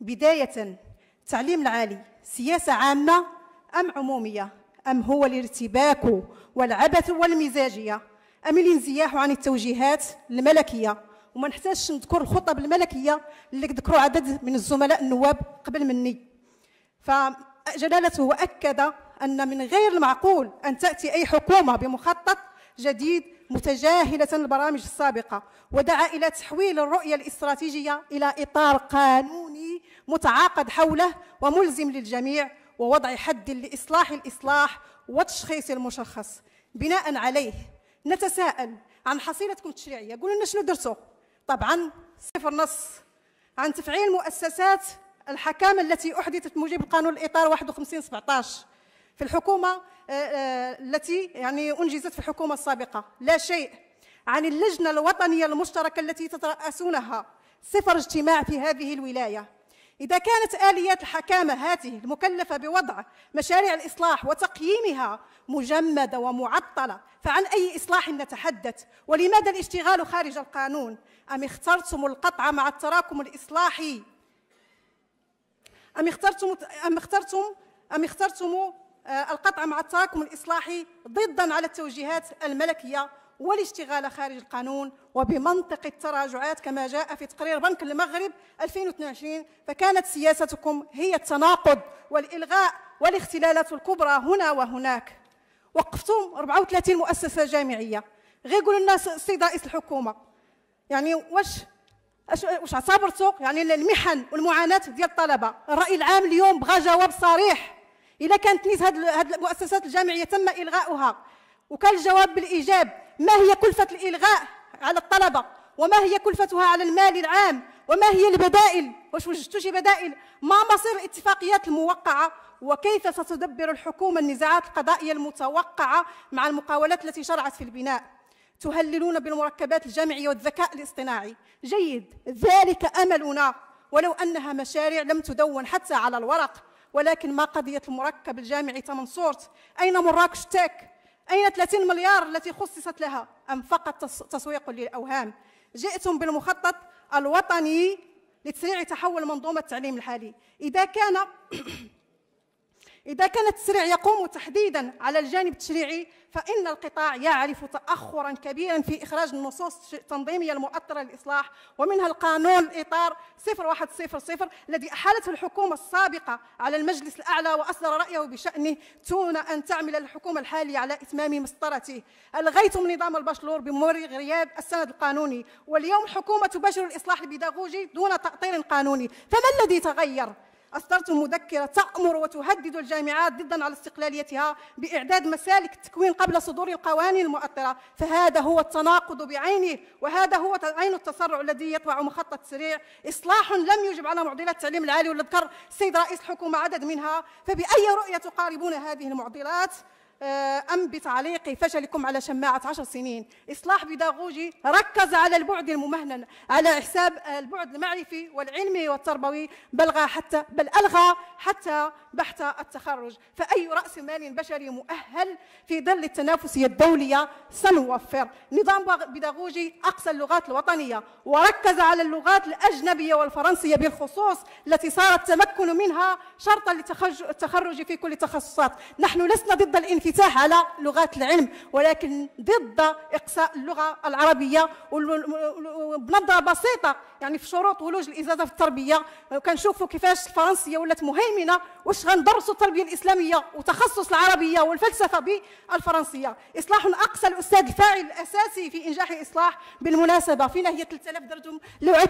بداية التعليم العالي سياسة عامة أم عمومية أم هو الارتباك والعبث والمزاجية أم الانزياح عن التوجيهات الملكية وما نحتاجش نذكر الخطب الملكية اللي ذكروا عدد من الزملاء النواب قبل مني فجلالته أكد أن من غير المعقول أن تأتي أي حكومة بمخطط جديد متجاهلة البرامج السابقة ودعا إلى تحويل الرؤية الاستراتيجية إلى إطار قانوني متعاقد حوله وملزم للجميع ووضع حد لإصلاح الإصلاح وتشخيص المشخص بناء عليه نتساءل عن حصيلتكم التشريعية قولوا لنا شنو درتوا طبعا صفر نص عن تفعيل مؤسسات الحكامة التي أحدثت موجب القانون الإطار 51 17 في الحكومة آه، آه، التي يعني أنجزت في الحكومة السابقة لا شيء عن اللجنة الوطنية المشتركة التي تترأسونها صفر اجتماع في هذه الولاية إذا كانت آليات الحكامة هذه المكلفة بوضع مشاريع الإصلاح وتقييمها مجمدة ومعطلة فعن أي إصلاح نتحدث ولماذا الاشتغال خارج القانون أم اخترتم القطع مع التراكم الإصلاحي أم اخترتم أم اخترتم أم اخترتم آه، القطع مع التراكم الإصلاحي ضدا على التوجيهات الملكية والاشتغال خارج القانون وبمنطق التراجعات كما جاء في تقرير بنك المغرب 2022 فكانت سياستكم هي التناقض والإلغاء والاختلالات الكبرى هنا وهناك وقفتم 34 مؤسسة جامعية غير قولوا لنا السيد رئيس الحكومة يعني واش واش اعتبرتوا يعني المحن والمعاناة ديال الطلبة الرأي العام اليوم بغى جواب صريح اذا كانت نيس هذه المؤسسات الجامعيه تم الغاؤها وكان الجواب بالايجاب ما هي كلفه الالغاء على الطلبه وما هي كلفتها على المال العام وما هي البدائل واش وجدتوا شي بدائل ما مصير الاتفاقيات الموقعه وكيف ستدبر الحكومه النزاعات القضائيه المتوقعه مع المقاولات التي شرعت في البناء تهللون بالمركبات الجامعيه والذكاء الاصطناعي جيد ذلك املنا ولو انها مشاريع لم تدون حتى على الورق ولكن ما قضية المركب الجامعي تمنصورت أين مراكش تك؟ أين 30 مليار التي خصصت لها أم فقط تسويق للأوهام جئتم بالمخطط الوطني لتسريع تحول منظومة التعليم الحالي إذا كان إذا كان التسريع يقوم تحديدا على الجانب التشريعي فإن القطاع يعرف تأخرا كبيرا في إخراج النصوص التنظيمية المؤثرة للإصلاح ومنها القانون الإطار 0100 الذي أحالته الحكومة السابقة على المجلس الأعلى وأصدر رأيه بشأنه دون أن تعمل الحكومة الحالية على إتمام مسطرته ألغيتم نظام البشلور بموري غياب السند القانوني واليوم الحكومة تباشر الإصلاح البيداغوجي دون تأطير قانوني فما الذي تغير؟ أصدرت مذكرة تأمر وتهدد الجامعات ضدا على استقلاليتها بإعداد مسالك التكوين قبل صدور القوانين المؤطرة فهذا هو التناقض بعينه وهذا هو عين التسرع الذي يطبع مخطط سريع إصلاح لم يجب على معضلات التعليم العالي والذكر السيد رئيس الحكومة عدد منها فبأي رؤية تقاربون هذه المعضلات أم آه، بتعليق فشلكم على شماعة عشر سنين إصلاح بيداغوجي ركز على البعد الممهن على حساب البعد المعرفي والعلمي والتربوي بلغى حتى بل ألغى حتى بحث التخرج فأي رأس مال بشري مؤهل في ظل التنافسية الدولية سنوفر نظام بيداغوجي أقصى اللغات الوطنية وركز على اللغات الأجنبية والفرنسية بالخصوص التي صار التمكن منها شرطا للتخرج في كل التخصصات نحن لسنا ضد الانفتاح الانفتاح على لغات العلم ولكن ضد إقصاء اللغة العربية بنظرة بسيطة يعني في شروط ولوج الإزازة في التربية وكنشوفوا كيفاش الفرنسية ولات مهيمنة واش غندرسوا التربية الإسلامية وتخصص العربية والفلسفة بالفرنسية إصلاح أقصى الأستاذ الفاعل الأساسي في إنجاح الإصلاح بالمناسبة فينا هي 3000 درجة اللي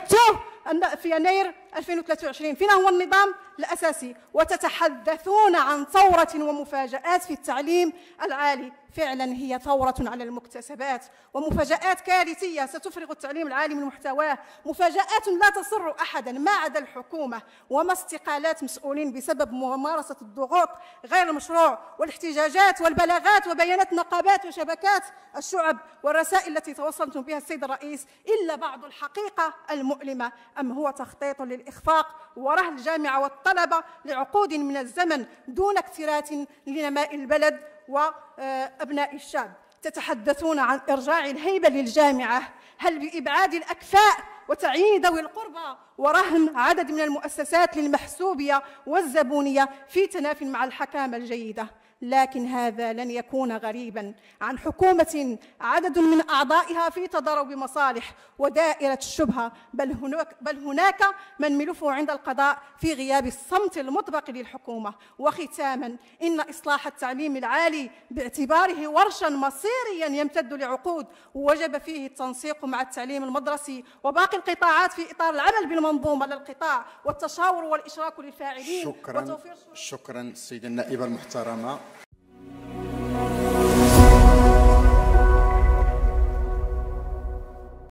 في يناير 2023 فينا هو النظام الأساسي وتتحدثون عن ثورة ومفاجآت في التعليم التعليم العالي فعلا هي ثورة على المكتسبات ومفاجآت كارثية ستفرغ التعليم العالي من محتواه مفاجآت لا تسر أحدا ما عدا الحكومة وما استقالات مسؤولين بسبب ممارسة الضغوط غير المشروع والاحتجاجات والبلاغات وبيانات نقابات وشبكات الشعب والرسائل التي توصلتم بها السيد الرئيس إلا بعض الحقيقة المؤلمة أم هو تخطيط للإخفاق ورهن الجامعة والطلبة لعقود من الزمن دون اكتراث لنماء البلد وأبناء الشعب تتحدثون عن إرجاع الهيبة للجامعة هل بإبعاد الأكفاء وتعيين ذوي القربى ورهن عدد من المؤسسات للمحسوبية والزبونية في تناف مع الحكامة الجيدة لكن هذا لن يكون غريبا عن حكومة عدد من أعضائها في تضارب مصالح ودائرة الشبهة بل هناك, بل هناك من ملفه عند القضاء في غياب الصمت المطبق للحكومة وختاما إن إصلاح التعليم العالي باعتباره ورشا مصيريا يمتد لعقود وجب فيه التنسيق مع التعليم المدرسي وباقي القطاعات في إطار العمل بالمنظومة للقطاع والتشاور والإشراك للفاعلين شكرا وتوفير شكرا السيدة النائبة المحترمة